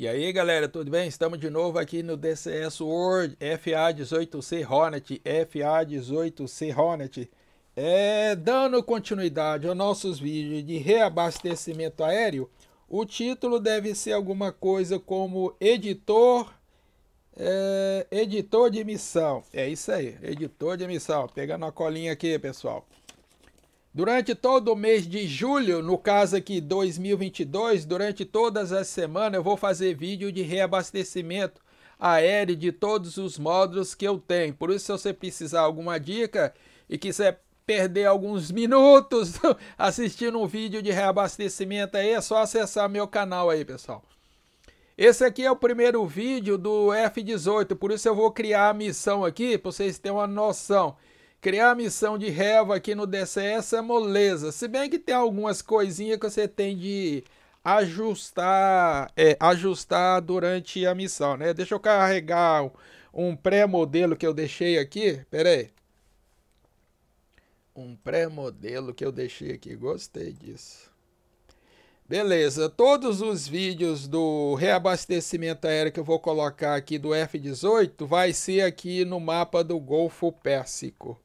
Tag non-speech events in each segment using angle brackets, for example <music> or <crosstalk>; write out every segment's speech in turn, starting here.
E aí galera, tudo bem? Estamos de novo aqui no DCS World FA18C Hornet, FA18C Hornet. É, dando continuidade aos nossos vídeos de reabastecimento aéreo, o título deve ser alguma coisa como editor, é, editor de missão. É isso aí, editor de missão. Pegando a colinha aqui, pessoal. Durante todo o mês de julho, no caso aqui 2022, durante todas as semanas eu vou fazer vídeo de reabastecimento aéreo de todos os módulos que eu tenho. Por isso, se você precisar alguma dica e quiser perder alguns minutos <laughs> assistindo um vídeo de reabastecimento aí, é só acessar meu canal aí, pessoal. Esse aqui é o primeiro vídeo do F-18, por isso eu vou criar a missão aqui, para vocês terem uma noção. Criar a missão de revo aqui no DCS é moleza. Se bem que tem algumas coisinhas que você tem de ajustar, é, ajustar durante a missão, né? Deixa eu carregar um pré-modelo que eu deixei aqui. Pera aí. Um pré-modelo que eu deixei aqui. Gostei disso. Beleza, todos os vídeos do reabastecimento aéreo que eu vou colocar aqui do F-18 vai ser aqui no mapa do Golfo Pérsico.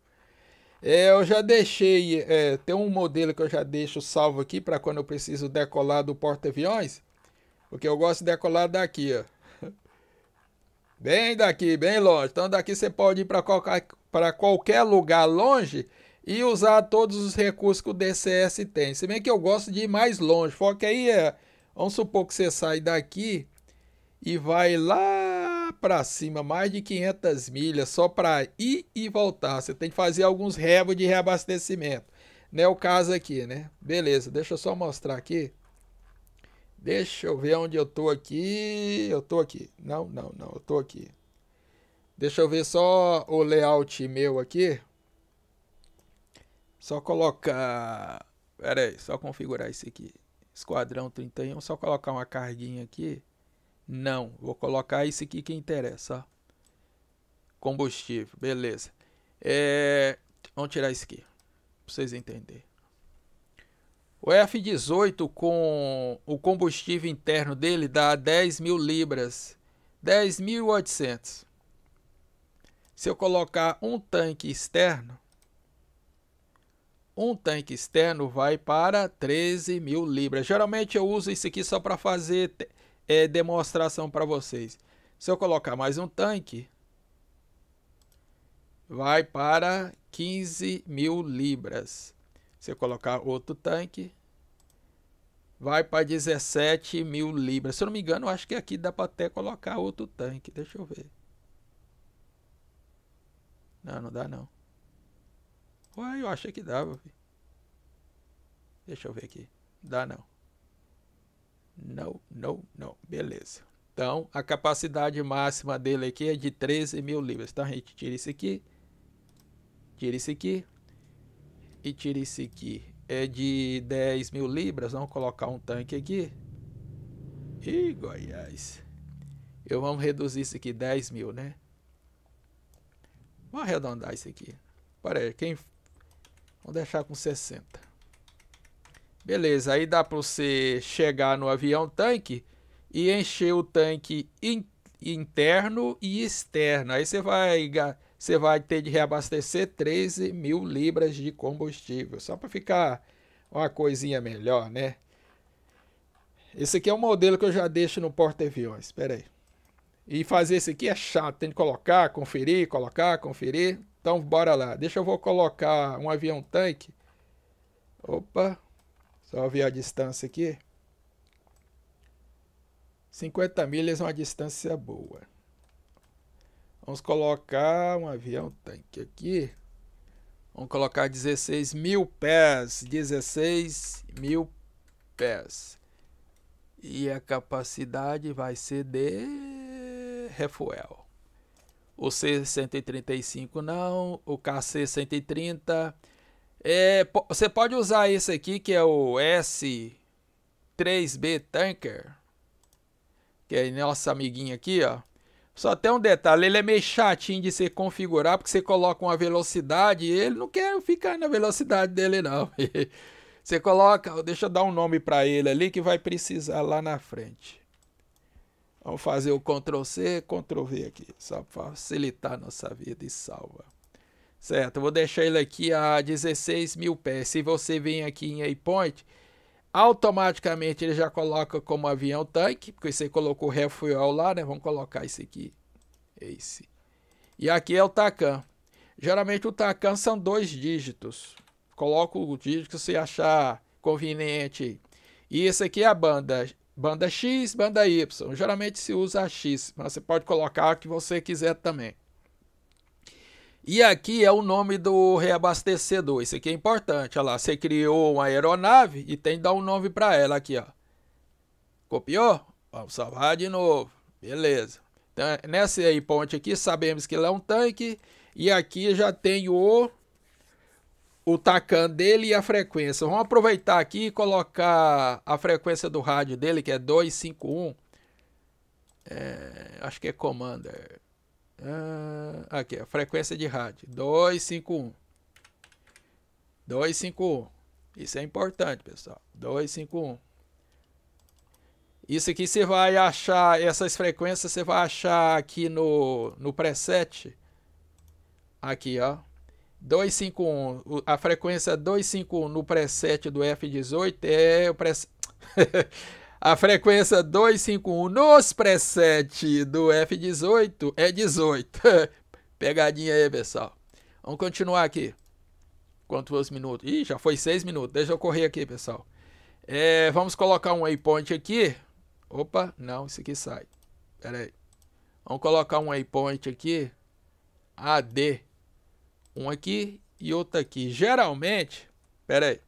É, eu já deixei, é, tem um modelo que eu já deixo salvo aqui para quando eu preciso decolar do porta-aviões, porque eu gosto de decolar daqui, ó. <laughs> Bem daqui, bem longe. Então daqui você pode ir para qualquer, qualquer lugar longe e usar todos os recursos que o DCS tem. Se bem que eu gosto de ir mais longe, porque aí é, vamos supor que você sai daqui e vai lá para cima, mais de 500 milhas só para ir e voltar. Você tem que fazer alguns rebos de reabastecimento. Não é o caso aqui, né? Beleza, deixa eu só mostrar aqui. Deixa eu ver onde eu tô aqui. Eu tô aqui. Não, não, não, eu tô aqui. Deixa eu ver só o layout meu aqui. Só colocar. Pera aí, só configurar isso aqui. Esquadrão 31, só colocar uma carguinha aqui. Não, vou colocar esse aqui que interessa. Combustível, beleza. É, vamos tirar isso aqui, para vocês entenderem. O F-18 com o combustível interno dele dá 10 mil libras, 10.800. Se eu colocar um tanque externo, um tanque externo vai para 13 mil libras. Geralmente eu uso isso aqui só para fazer é, demonstração para vocês. Se eu colocar mais um tanque, vai para 15 mil libras. Se eu colocar outro tanque, vai para 17 mil libras. Se eu não me engano, acho que aqui dá para até colocar outro tanque. Deixa eu ver. Não, não dá não. Ué, eu achei que dava. Deixa eu ver aqui. Dá não. Não, não, não. Beleza. Então, a capacidade máxima dele aqui é de 13 mil libras. Então, a gente tira isso aqui. Tira isso aqui. E tira isso aqui. É de 10 mil libras. Vamos colocar um tanque aqui. Ih, Goiás. Eu vamos reduzir isso aqui 10 mil, né? Vamos arredondar isso aqui. Para quem... Vamos deixar com 60. Beleza, aí dá para você chegar no avião tanque e encher o tanque in, interno e externo. Aí você vai, você vai ter de reabastecer 13 mil libras de combustível, só para ficar uma coisinha melhor, né? Esse aqui é um modelo que eu já deixo no porta-aviões, espera aí. E fazer esse aqui é chato, tem que colocar, conferir, colocar, conferir. Então bora lá, deixa eu vou colocar um avião tanque. Opa, só ver a distância aqui. 50 milhas é uma distância boa. Vamos colocar um avião tanque aqui. Vamos colocar 16 mil pés. 16 mil pés. E a capacidade vai ser de refuel. O C-135 não, o KC-130 é, você pode usar esse aqui que é o S3B Tanker, que é nosso amiguinho aqui, ó. Só tem um detalhe, ele é meio chatinho de se configurar, porque você coloca uma velocidade e ele não quer ficar na velocidade dele, não. <laughs> você coloca, deixa eu dar um nome para ele ali que vai precisar lá na frente. Vamos fazer o Ctrl C, Ctrl V aqui, só para facilitar a nossa vida e salva. Certo, vou deixar ele aqui a 16 mil pés. Se você vem aqui em aipoint, automaticamente ele já coloca como avião tanque, porque você colocou refuel lá, né? Vamos colocar esse aqui. Esse. E aqui é o Tacan. Geralmente o Tacan são dois dígitos. Coloca o dígito que você achar conveniente. E esse aqui é a banda. Banda X, banda Y. Geralmente se usa a X, mas você pode colocar o que você quiser também. E aqui é o nome do reabastecedor. Isso aqui é importante. Olha lá, você criou uma aeronave e tem que dar um nome para ela aqui, ó. Copiou? Vamos salvar de novo. Beleza. Então, é nessa aí ponte aqui, sabemos que ele é um tanque. E aqui já tem o, o tacan dele e a frequência. Vamos aproveitar aqui e colocar a frequência do rádio dele, que é 251. É, acho que é Commander. Ah, aqui, a frequência de rádio. 251. 251. Isso é importante, pessoal. 251. Isso aqui você vai achar, essas frequências você vai achar aqui no, no preset. Aqui, ó. 251, a frequência 251 no preset do F18 é o preset <laughs> A frequência 251 nos preset do F18 é 18. <laughs> Pegadinha aí, pessoal. Vamos continuar aqui. Quantos minutos? Ih, já foi 6 minutos. Deixa eu correr aqui, pessoal. É, vamos colocar um waypoint aqui. Opa, não, isso aqui sai. Pera aí. Vamos colocar um waypoint aqui. AD. Um aqui e outro aqui. Geralmente, pera aí.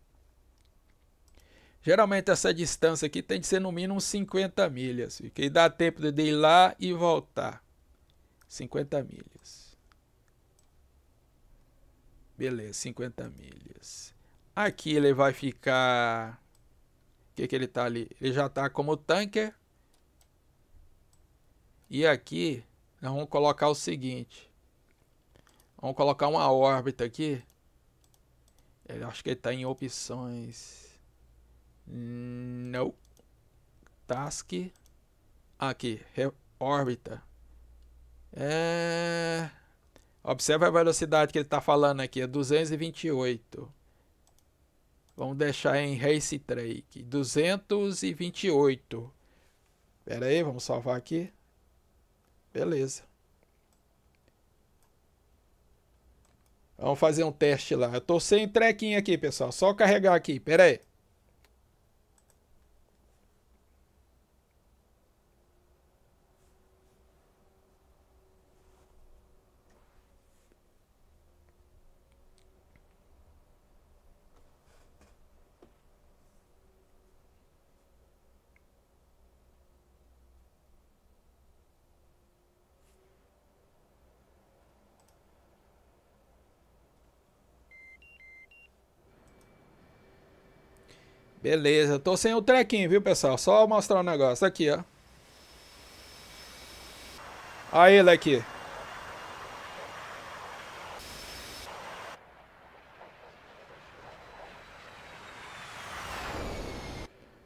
Geralmente essa distância aqui tem que ser no mínimo 50 milhas, que dá tempo de ir lá e voltar. 50 milhas. Beleza, 50 milhas. Aqui ele vai ficar... O que, que ele tá ali? Ele já está como tanker. E aqui, nós vamos colocar o seguinte. Vamos colocar uma órbita aqui. Eu acho que ele está em opções. Não. Task. Aqui. Órbita. É... Observe a velocidade que ele está falando aqui. É 228. Vamos deixar em Race Trake. 228. Pera aí, vamos salvar aqui. Beleza. Vamos fazer um teste lá. Eu estou sem trequinho aqui, pessoal. Só carregar aqui. Pera aí. Beleza, tô sem o trequinho, viu, pessoal? Só mostrar um negócio aqui, ó. Aí ele aqui.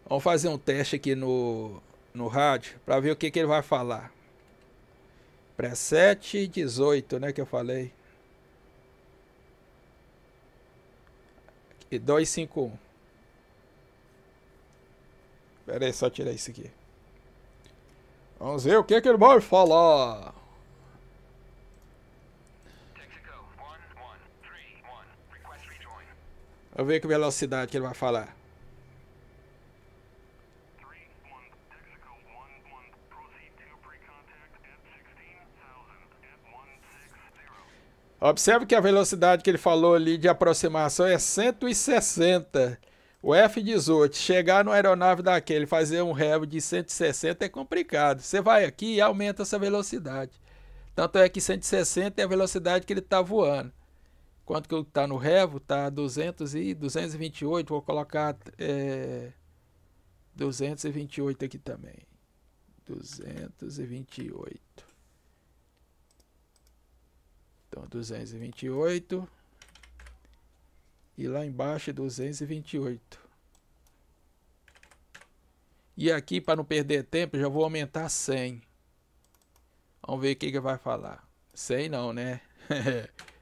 Vamos fazer um teste aqui no, no rádio para ver o que, que ele vai falar. Preset 18, né, que eu falei. E 251. Pera aí, só tirar isso aqui. Vamos ver o que, é que ele vai falar. Vamos ver que velocidade que ele vai falar. Observe que a velocidade que ele falou ali de aproximação é 160. O F-18, chegar numa aeronave daquele, fazer um revo de 160 é complicado. Você vai aqui e aumenta essa velocidade. Tanto é que 160 é a velocidade que ele está voando. Quanto que está no revo, está 200 e 228, vou colocar é, 228 aqui também. 228. Então, 228 e lá embaixo é 228. E aqui, para não perder tempo, já vou aumentar 100. Vamos ver o que, que vai falar. 100 não, né?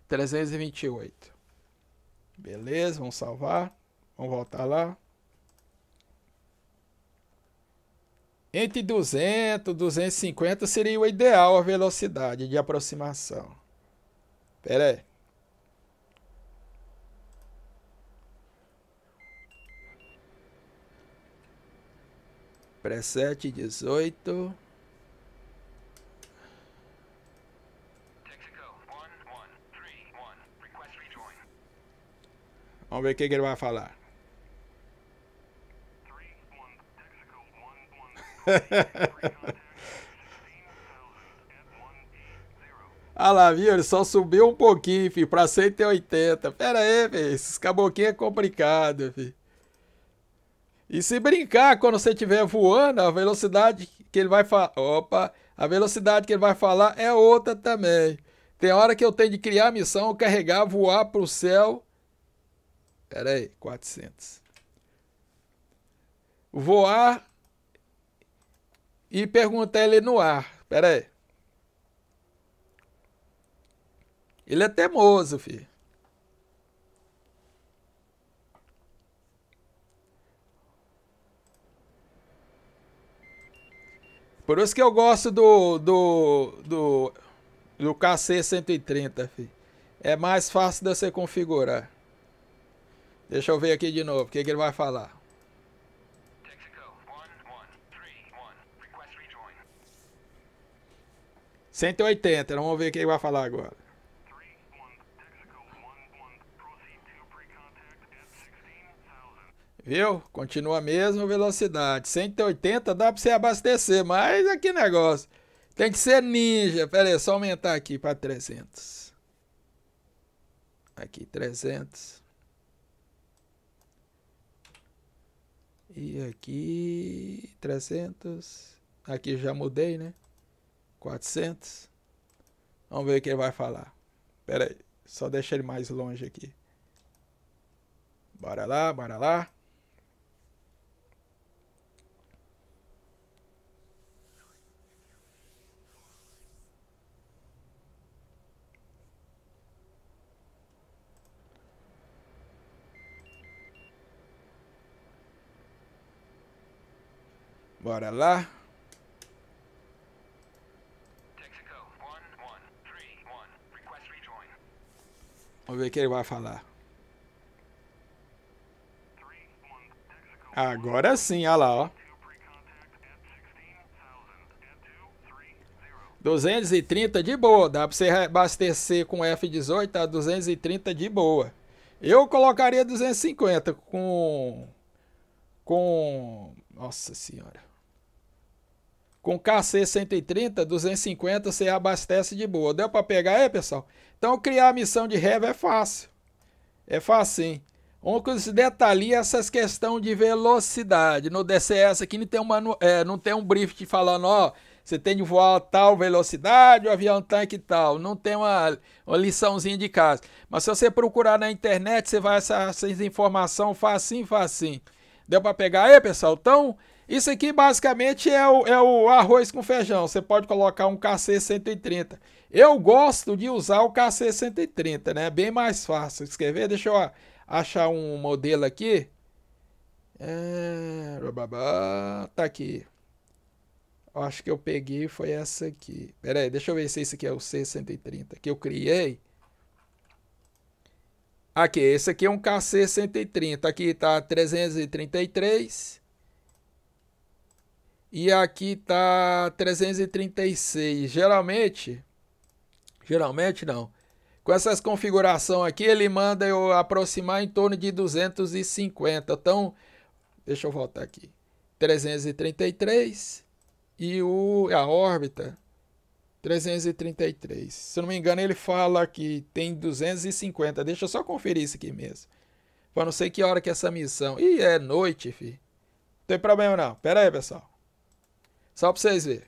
328. <laughs> Beleza, vamos salvar. Vamos voltar lá. Entre 200 e 250 seria o ideal a velocidade de aproximação. Espera aí. preset 18. Vamos ver o que ele vai falar. ah <laughs> lá, viu? Ele só subiu um pouquinho, filho, pra 180. Pera aí, filho. Esses caboclinhos é complicado, filho. E se brincar, quando você estiver voando, a velocidade que ele vai falar. Opa! A velocidade que ele vai falar é outra também. Tem hora que eu tenho de criar a missão, carregar, voar para o céu. Pera aí, 400. Voar e perguntar ele no ar. Pera aí. Ele é teimoso, filho. Por isso que eu gosto do. do. do, do KC130, filho. É mais fácil de você configurar. Deixa eu ver aqui de novo, o que, que ele vai falar. 180, vamos ver o que ele vai falar agora. viu? Continua a mesma velocidade. 180 dá para você abastecer, mas aqui é que negócio. Tem que ser ninja. Pera aí, só aumentar aqui para 300. Aqui, 300. E aqui, 300. Aqui já mudei, né? 400. Vamos ver o que ele vai falar. Pera aí, só deixa ele mais longe aqui. Bora lá, bora lá. Bora lá. Vamos ver o que ele vai falar. Agora sim, olha lá, ó. 230 de boa, dá para você abastecer com F18 a 230 de boa. Eu colocaria 250 com com nossa senhora. Com KC 130, 250 você abastece de boa. Deu para pegar aí, pessoal? Então criar a missão de rev é fácil. É fácil sim. se detalha essas questões de velocidade. No DCS aqui não tem, uma, é, não tem um brief falando, ó, você tem de voar a tal velocidade, o avião tanque tal. Não tem uma, uma liçãozinha de casa. Mas se você procurar na internet, você vai essa essas informações facinho, facinho. Deu para pegar aí, pessoal? Então, isso aqui basicamente é o, é o arroz com feijão. Você pode colocar um KC-130. Eu gosto de usar o KC-130, né? É bem mais fácil. Escrever, deixa eu achar um modelo aqui. É... Tá aqui. Acho que eu peguei foi essa aqui. Pera aí, deixa eu ver se esse aqui é o C130 que eu criei. Aqui, esse aqui é um KC130. Aqui tá 333. E aqui tá 336. Geralmente, geralmente não. Com essas configuração aqui, ele manda eu aproximar em torno de 250. Então, deixa eu voltar aqui. 333 e o a órbita 333. Se não me engano, ele fala que tem 250. Deixa eu só conferir isso aqui mesmo. Para não sei que hora que é essa missão. Ih, é noite, fi. Não tem problema não. Pera aí, pessoal. Só para vocês verem.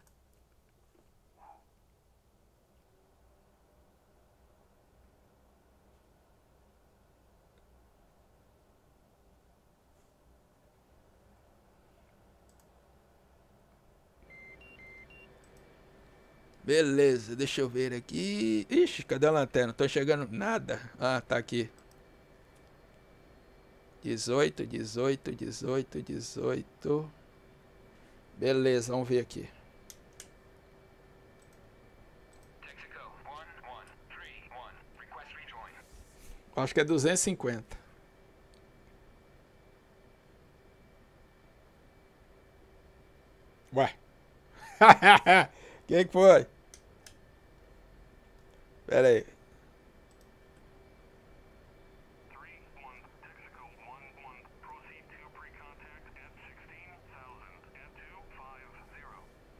Beleza, deixa eu ver aqui. Ixi, cadê a lanterna? Tô chegando nada. Ah, tá aqui. 18, 18, 18, 18. Beleza, vamos ver aqui. Acho que é 250. Ué. <laughs> Quem que foi? Pera aí.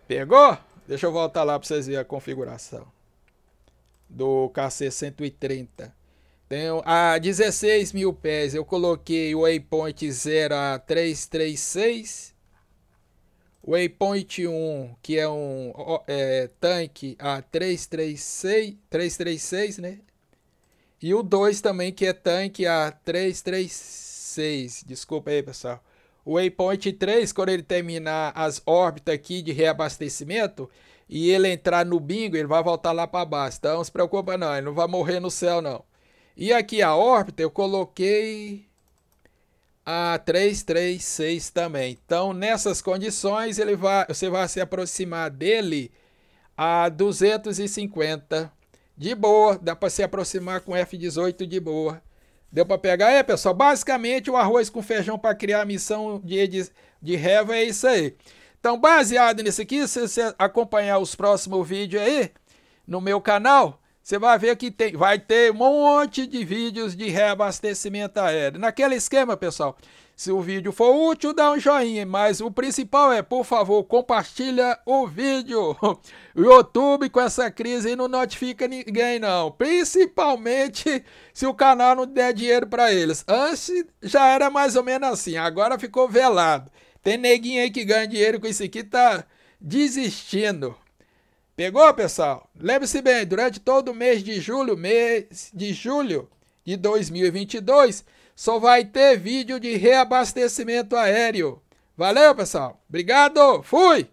Pegou? Deixa eu voltar lá para vocês verem a configuração do KC-130. Tenho a 16 mil pés, eu coloquei o waypoint 0 a 336. Waypoint 1, que é um é, tanque a 336, 336, né? E o 2 também, que é tanque a 336. Desculpa aí, pessoal. O Waypoint 3, quando ele terminar as órbitas aqui de reabastecimento e ele entrar no bingo, ele vai voltar lá para baixo. Então não se preocupa não, ele não vai morrer no céu não. E aqui a órbita eu coloquei a 336 também. Então nessas condições ele vai, você vai se aproximar dele a 250 de boa, dá para se aproximar com F18 de boa. Deu para pegar? É, pessoal, basicamente o arroz com feijão para criar a missão de, de, de é isso aí. Então, baseado nisso aqui, se você acompanhar os próximos vídeos aí no meu canal, você vai ver que tem, vai ter um monte de vídeos de reabastecimento aéreo. Naquele esquema, pessoal, se o vídeo for útil, dá um joinha, mas o principal é, por favor, compartilha o vídeo. O <laughs> YouTube com essa crise não notifica ninguém não, principalmente se o canal não der dinheiro para eles. Antes já era mais ou menos assim, agora ficou velado. Tem neguinho aí que ganha dinheiro com isso aqui, tá desistindo. Pegou, pessoal? Lembre-se bem, durante todo o mês de julho, mês de julho de 2022, só vai ter vídeo de reabastecimento aéreo. Valeu, pessoal. Obrigado. Fui.